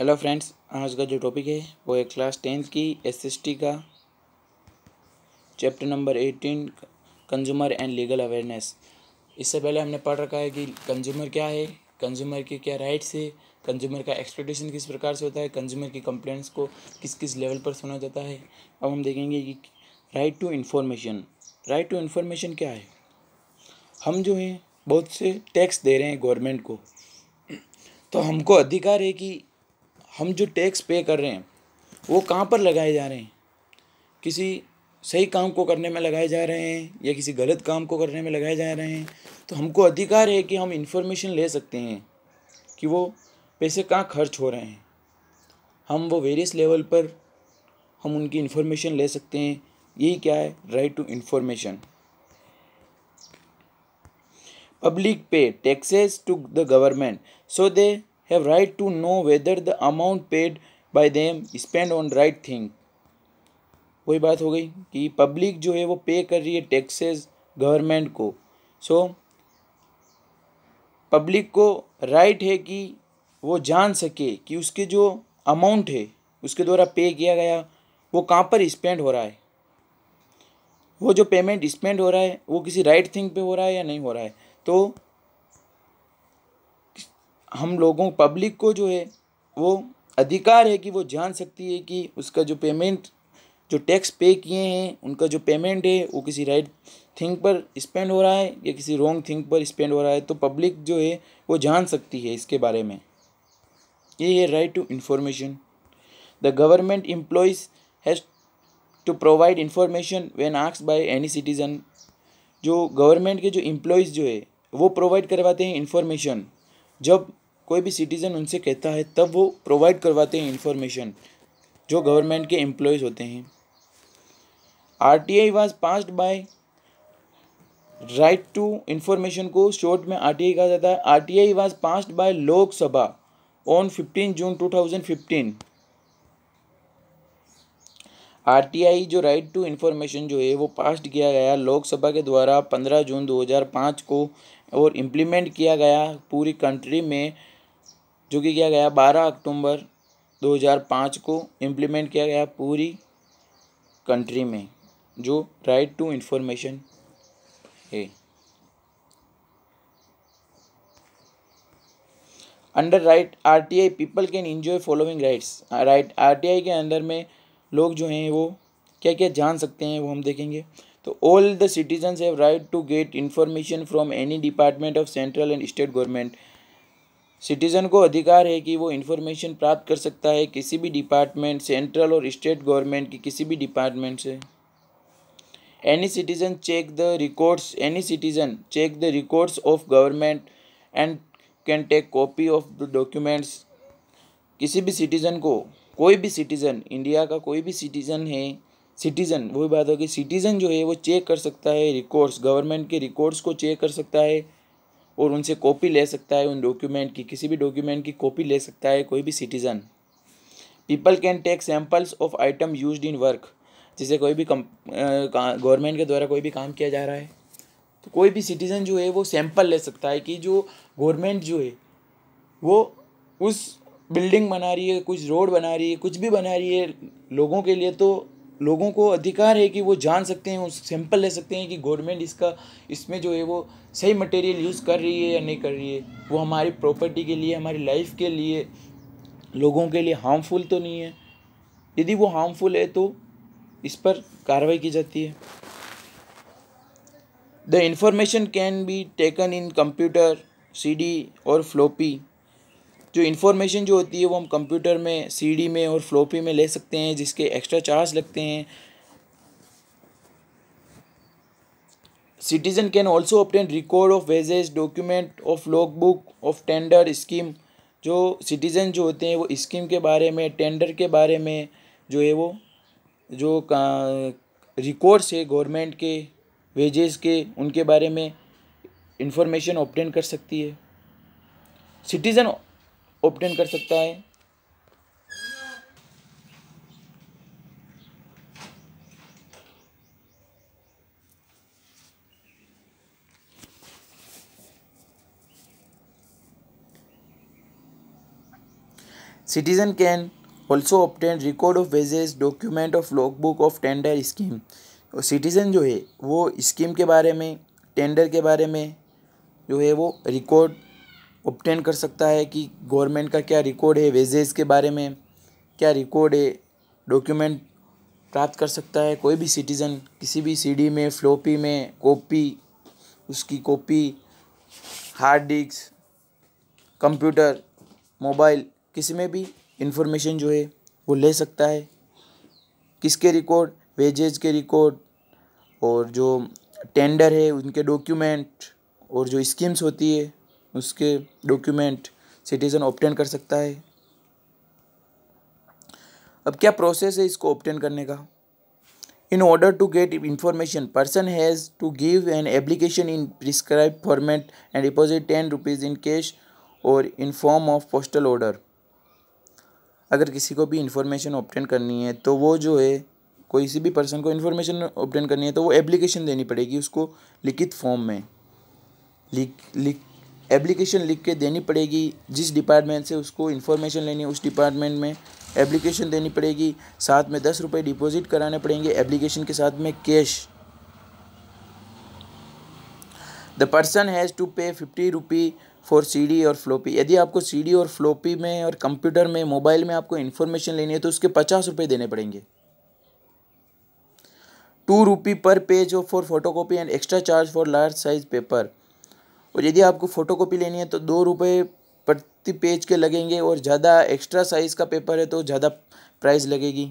hello friends आज का जो टॉपिक है वो है क्लास टेंथ की एसएसटी का chapter number eighteen consumer and legal awareness इससे पहले हमने पढ़ रखा है कि कंज्यूमर क्या है कंज्यूमर के क्या राइट्स है कंज्यूमर का एक्सपेक्टेशन किस प्रकार से होता है कंज्यूमर की कंप्लेंट्स को किस किस लेवल पर सुना जाता है अब हम देखेंगे कि right to information right to information क्या है हम जो हैं बहुत से टैक्स दे रहे हैं गवर्नमेंट को तो हमको अधिकार है कि हम जो टैक्स पे कर रहे हैं वो कहाँ पर लगाए जा रहे हैं किसी सही काम को करने में लगाए जा रहे हैं या किसी गलत काम को करने में लगाए जा रहे हैं तो हमको अधिकार है कि हम इन्फॉर्मेशन ले सकते हैं कि वो पैसे कहाँ खर्च हो रहे हैं हम वो वेरियस लेवल पर हम उनकी इन्फॉर्मेशन ले सकते हैं यही क्या है right to information public pay taxes to the government so they have right to know whether the amount paid by them spent on right thing वही बात हो गई कि पब्लिक जो है वो पे कर रही है टैक्सेस गवर्नमेंट को सो so, पब्लिक को राइट right है कि वो जान सके कि उसके जो अमाउंट है उसके द्वारा पे किया गया वो कहाँ पर स्पेंड हो रहा है वो जो पेमेंट स्पेंड हो रहा है वो किसी राइट right थिंग पे हो रहा है या नहीं हो रहा है तो हम लोगों पब्लिक को जो है वो अधिकार है कि वो जान सकती है कि उसका जो पेमेंट जो टैक्स पे किए हैं उनका जो पेमेंट है वो किसी राइट थिंग पर स्पेंड हो रहा है या किसी रॉन्ग थिंग पर स्पेंड हो रहा है तो पब्लिक जो है वो जान सकती है इसके बारे में ये है right to information the government employees has to provide information when आक्स बाय एनी सिटीज़न जो गवर्नमेंट के जो एम्प्लॉयज़ जो है वो प्रोवाइड करवाते हैं इन्फॉर्मेशन जब कोई भी सिटीज़न उनसे कहता है तब वो प्रोवाइड करवाते हैं इन्फॉर्मेशन जो गवर्नमेंट के एम्प्लॉयज़ होते हैं R T I was passed by right to information को शॉर्ट में आर टी आई कहा जाता है R T I was passed by Lok Sabha on fifteen June two thousand fifteen R T I जो राइट टू इन्फॉर्मेशन जो है वो passed किया गया लोकसभा के द्वारा पंद्रह जून दो हज़ार पाँच को और इम्प्लीमेंट किया गया पूरी कंट्री में जो कि किया गया बारह अक्टूबर 2005 को इम्प्लीमेंट किया गया पूरी कंट्री में जो राइट टू इंफॉर्मेशन है under right RTI people can enjoy following rights right RTI के अंदर में लोग जो हैं वो क्या क्या जान सकते हैं वो हम देखेंगे तो all the citizens have right to get information from any department of central and state government citizen को अधिकार है कि वो इन्फॉर्मेशन प्राप्त कर सकता है किसी भी डिपार्टमेंट सेंट्रल और स्टेट गवर्नमेंट की किसी भी डिपार्टमेंट से any citizen check the records any citizen check the records of government and can take copy of the documents किसी भी सिटीज़न को कोई भी सिटीज़न इंडिया का कोई भी सिटीज़न है सिटीज़न वही बात होगी सिटीज़न जो है वो चेक कर सकता है रिकॉर्ड्स गवर्नमेंट के रिकॉर्ड्स को चेक कर सकता है और उनसे कॉपी ले सकता है उन डॉक्यूमेंट की किसी भी डॉक्यूमेंट की कॉपी ले सकता है कोई भी citizen people can take samples of item use in work जैसे कोई भी गवर्नमेंट के द्वारा कोई भी काम किया जा रहा है तो कोई भी सिटीज़न जो है वो सैंपल ले सकता है कि जो गवर्नमेंट जो है वो उस बिल्डिंग बना रही है कुछ रोड बना रही है कुछ भी बना रही है लोगों के लिए तो लोगों को अधिकार है कि वो जान सकते हैं उस सैंपल ले सकते हैं कि गवर्नमेंट इसका इसमें जो है वो सही मटेरियल यूज़ कर रही है या नहीं कर रही है वो हमारी प्रॉपर्टी के लिए हमारी लाइफ के लिए लोगों के लिए हार्मफुल तो नहीं है यदि वो हार्मफुल है तो इस पर कार्रवाई की जाती है the information can be taken in computer C D और फ्लोपी जो इन्फॉर्मेशन जो होती है वो हम कंप्यूटर में सीडी में और फ्लोपी में ले सकते हैं जिसके एक्स्ट्रा चार्ज लगते हैं citizen can also obtain record of wages document of log book of tender scheme जो सिटीज़न जो होते हैं वो स्कीम के बारे में टेंडर के बारे में जो है वो जो रिकॉर्ड्स है गवर्नमेंट के वेजेस के उनके बारे में इंफॉर्मेशन ऑप्टेन कर सकती है सिटीज़न ओपटेन कर सकता है citizen can also obtain record of wages document of log book of tender scheme citizen जो है वो स्कीम के बारे में टेंडर के बारे में जो है वो रिकॉर्ड ऑप्टेन कर सकता है कि गवर्नमेंट का क्या रिकॉर्ड है वेजेस के बारे में क्या रिकॉर्ड है डॉक्यूमेंट प्राप्त कर सकता है कोई भी सिटीज़न किसी भी सीडी में फ्लोपी में कॉपी उसकी copy hard disk computer mobile किसी में भी इंफॉर्मेशन जो है वो ले सकता है किसके रिकॉर्ड वेजेज के रिकॉर्ड और जो टेंडर है उनके डॉक्यूमेंट और जो स्कीम्स होती है उसके डॉक्यूमेंट सिटीज़न ऑप्टेन कर सकता है अब क्या प्रोसेस है इसको ऑप्टेन करने का in order to get information person has to give an application in prescribe format and deposit ten rupees in cash और in form of postal order अगर किसी को भी इंफॉर्मेशन ऑप्टेन करनी है तो वो जो है कोई सी भी पर्सन को इन्फॉर्मेशन ऑप्टेन करनी है तो वो एप्लीकेशन देनी पड़ेगी उसको लिखित फॉर्म में लिख लिख एप्लीकेशन लिख के देनी पड़ेगी जिस डिपार्टमेंट से उसको इन्फॉर्मेशन लेनी है उस डिपार्टमेंट में एप्लीकेशन देनी पड़ेगी साथ में दस रुपये डिपॉजिट कराने पड़ेंगे एप्लीकेशन के साथ में cash the person has to pay fifty rupee for C और फ्लोपी यदि आपको सी और फ्लोपी में और कंप्यूटर में मोबाइल में आपको इन्फॉर्मेशन लेनी है तो उसके पचास रुपये देने पड़ेंगे two rupee per page for photocopy and extra charge for large size paper और यदि आपको फ़ोटोकॉपी लेनी है तो दो रुपये प्रति पेज के लगेंगे और ज़्यादा एक्स्ट्रा साइज़ का पेपर है तो ज़्यादा प्राइस लगेगी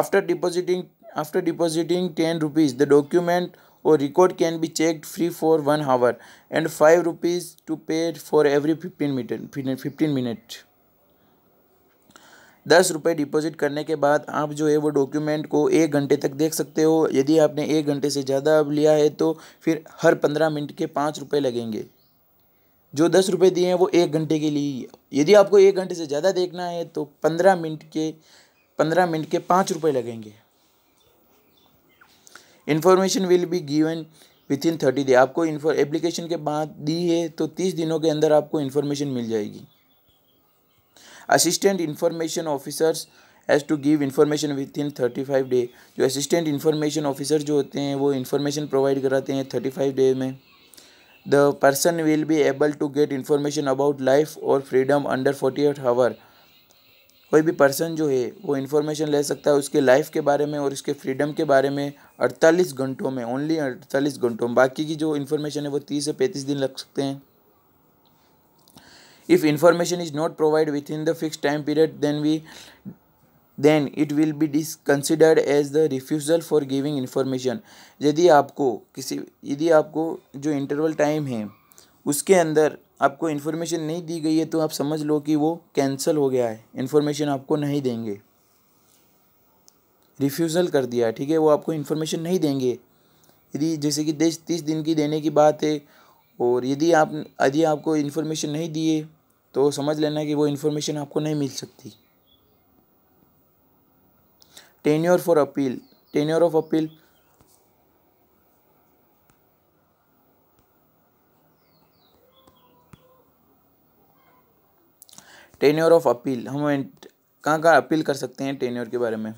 after depositing after depositing ten rupees the document और record can be check free for one hour and five rupees to pay for every fifteen minute fifteen minute दस रुपये deposit करने के बाद आप जो है वो डॉक्यूमेंट को एक घंटे तक देख सकते हो यदि आपने एक घंटे से ज़्यादा अब लिया है तो फिर हर पंद्रह मिनट के पाँच रुपये लगेंगे जो दस रुपये दिए हैं वो एक घंटे के लिए यदि आपको एक घंटे से ज़्यादा देखना है तो पंद्रह मिनट के पंद्रह मिनट के पाँच रुपये लगेंगे information will be given within thirty day आपको एप्लीकेशन के बाद दी है तो तीस दिनों के अंदर आपको इन्फॉर्मेशन मिल जाएगी assistant information officers as to give information within thirty five day जो असिस्टेंट इन्फॉर्मेशन ऑफिसर जो होते हैं वो इन्फॉर्मेशन प्रोवाइड कराते हैं थर्टी फाइव डे में the person will be able to get information about life और freedom under forty eight hour कोई भी पर्सन जो है वो इन्फॉर्मेशन ले सकता है उसके लाइफ के बारे में और उसके फ्रीडम के बारे में अड़तालीस घंटों में ओनली अड़तालीस घंटों में बाकी की जो इन्फॉर्मेशन है वो तीस से पैंतीस दिन लग सकते हैं if information is not provided within the fixed time period then we then it will be considered considered as the refusal for giving information यदि आपको किसी यदि आपको जो इंटरवल टाइम है उसके अंदर आपको इन्फॉर्मेशन नहीं दी गई है तो आप समझ लो कि वो कैंसिल हो गया है इन्फॉर्मेशन आपको नहीं देंगे रिफ्यूज़ल कर दिया ठीक है वो आपको इन्फॉर्मेशन नहीं देंगे यदि जैसे कि देश तीस दिन की देने की बात है और यदि आप यदि आपको इन्फॉर्मेशन नहीं दिए तो समझ लेना कि वो इन्फॉर्मेशन आपको नहीं मिल सकती tenure for appeal tenure of appeal tenure of appeal हम कहाँ कहाँ अपील कर सकते हैं टेन्योर के बारे में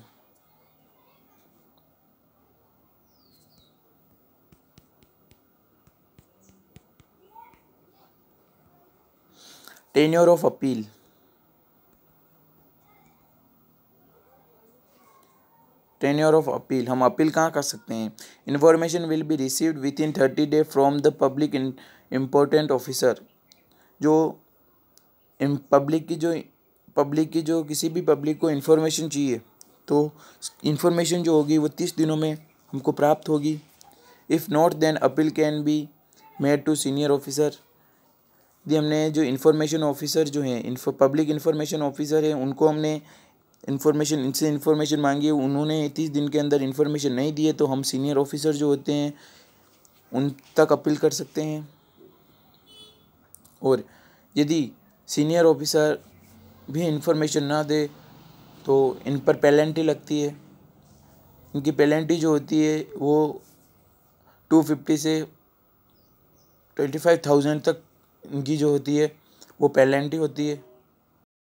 tenure of appeal tenure of appeal हम अपील कहाँ कर सकते हैं information will be receive within thirty day from the public important officer जो पब्लिक की जो पब्लिक की जो किसी भी पब्लिक को इन्फॉर्मेशन चाहिए तो इन्फॉर्मेशन जो होगी वो तीस दिनों में हमको प्राप्त होगी if not then appeal can be made to senior officer यदि हमने जो इन्फॉर्मेशन ऑफिसर जो हैं इन्फो पब्लिक इन्फॉर्मेशन ऑफिसर हैं उनको हमने इन्फॉर्मेशन इनसे इन्फॉर्मेशन मांगी उन्होंने तीस दिन के अंदर इन्फॉर्मेशन नहीं दिए तो हम सीनियर ऑफिसर जो होते हैं उन तक अपील कर सकते हैं और यदि सीनियर ऑफिसर भी इन्फॉर्मेशन ना दे तो इन पर पेलेंटी लगती है इनकी पेलेंटी जो होती है वो टू फिफ्टी से ट्वेंटी फाइव थाउजेंड तक इनकी जो होती है वो पेलेंटी होती है